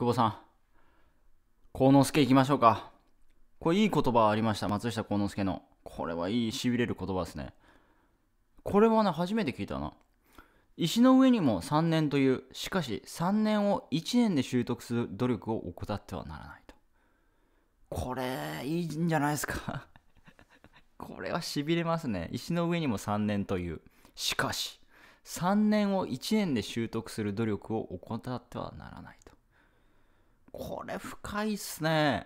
久保さん、幸之助行きましょうか。これいい言葉ありました。松下幸之助の。これはいい、しびれる言葉ですね。これはね、初めて聞いたな。石の上にも3年という、しかし3年を1年で習得する努力を怠ってはならないと。これ、いいんじゃないですか これはしびれますね。石の上にも3年という、しかし3年を1年で習得する努力を怠ってはならない。これ深いっすね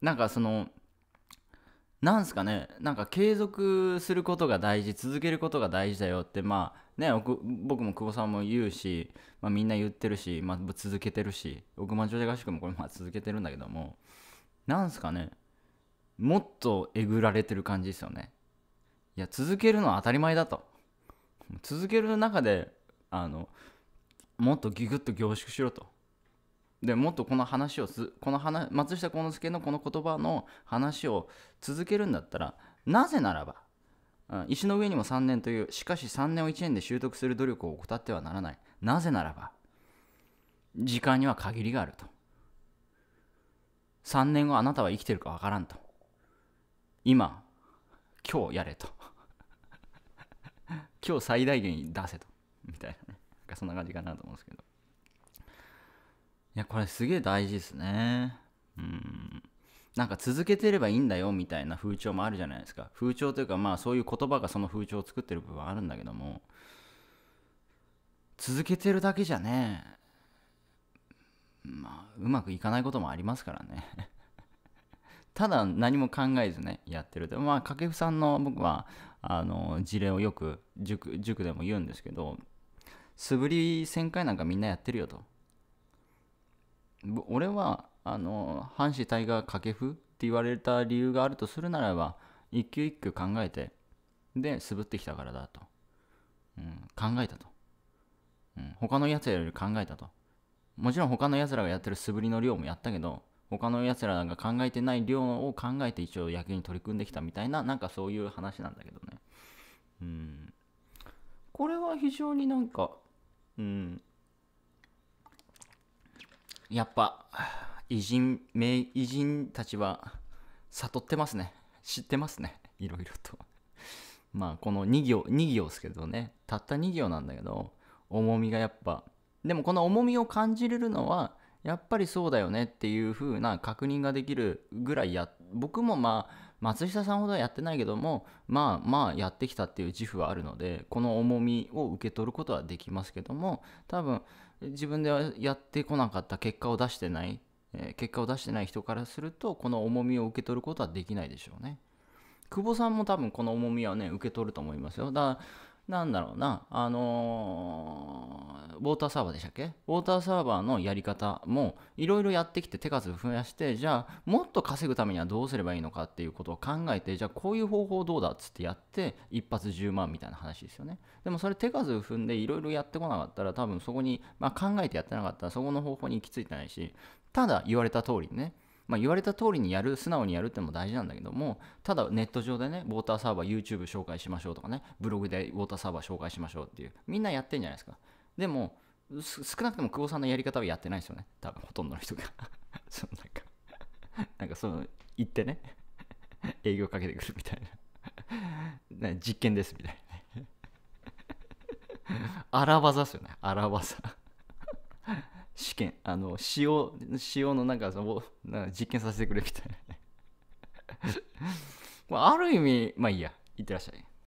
なんかそのなんすかねなんか継続することが大事続けることが大事だよってまあね僕も久保さんも言うし、まあ、みんな言ってるし、まあ、続けてるし億万長者合宿もこれまあ続けてるんだけどもなんすかねもっとえぐられてる感じですよねいや続けるのは当たり前だと続ける中であのもっとギュッと凝縮しろと。でもっとこの話をすこの話松下幸之助のこの言葉の話を続けるんだったらなぜならば、うん、石の上にも3年というしかし3年を1年で習得する努力を怠ってはならないなぜならば時間には限りがあると3年後あなたは生きてるかわからんと今今日やれと 今日最大限に出せとそんな感じかなと思うんですけど。いや、これすげえ大事ですね。うん。なんか続けてればいいんだよみたいな風潮もあるじゃないですか。風潮というか、まあそういう言葉がその風潮を作ってる部分はあるんだけども、続けてるだけじゃね、まあうまくいかないこともありますからね。ただ何も考えずね、やってる。でまあ、掛布さんの僕は、あの、事例をよく塾、塾でも言うんですけど、素振り1000回なんかみんなやってるよと俺はあの阪神タイガー掛布って言われた理由があるとするならば一球一球考えてで素振ってきたからだと、うん、考えたと、うん、他の奴らより考えたともちろん他の奴らがやってる素振りの量もやったけど他の奴らが考えてない量を考えて一応野球に取り組んできたみたいななんかそういう話なんだけどねうんこれは非常になんかうんやっぱ偉人名偉人たちは悟ってますね知ってますねいろいろとまあこの2行2行ですけどねたった2行なんだけど重みがやっぱでもこの重みを感じれるのはやっぱりそうだよねっていう風な確認ができるぐらいや僕もまあ松下さんほどはやってないけどもまあまあやってきたっていう自負はあるのでこの重みを受け取ることはできますけども多分自分ではやってこなかった結果を出してない、えー、結果を出してない人からするとこの重みを受け取ることはできないでしょうね。久保さんも多分この重みはね受け取ると思いますよだからなんだろうな、あのー、ウォーターサーバーでしたっけウォーターサーバーのやり方もいろいろやってきて手数増やして、じゃあもっと稼ぐためにはどうすればいいのかっていうことを考えて、じゃあこういう方法どうだっつってやって、一発10万みたいな話ですよね。でもそれ手数踏んでいろいろやってこなかったら、多分そこに、まあ、考えてやってなかったらそこの方法に行き着いてないし、ただ言われた通りね、まあ、言われた通りにやる素直にやるってのも大事なんだけどもただネット上でねウォーターサーバー YouTube 紹介しましょうとかねブログでウォーターサーバー紹介しましょうっていうみんなやってんじゃないですかでも少なくとも久保さんのやり方はやってないですよね多分ほとんどの人が そのなんかなんかその言ってね営業かけてくるみたいな実験ですみたいな荒技ですよね荒技試験あの塩塩のなんかそのなんか実験させてくれみたいな ある意味まあいいやいってらっしゃい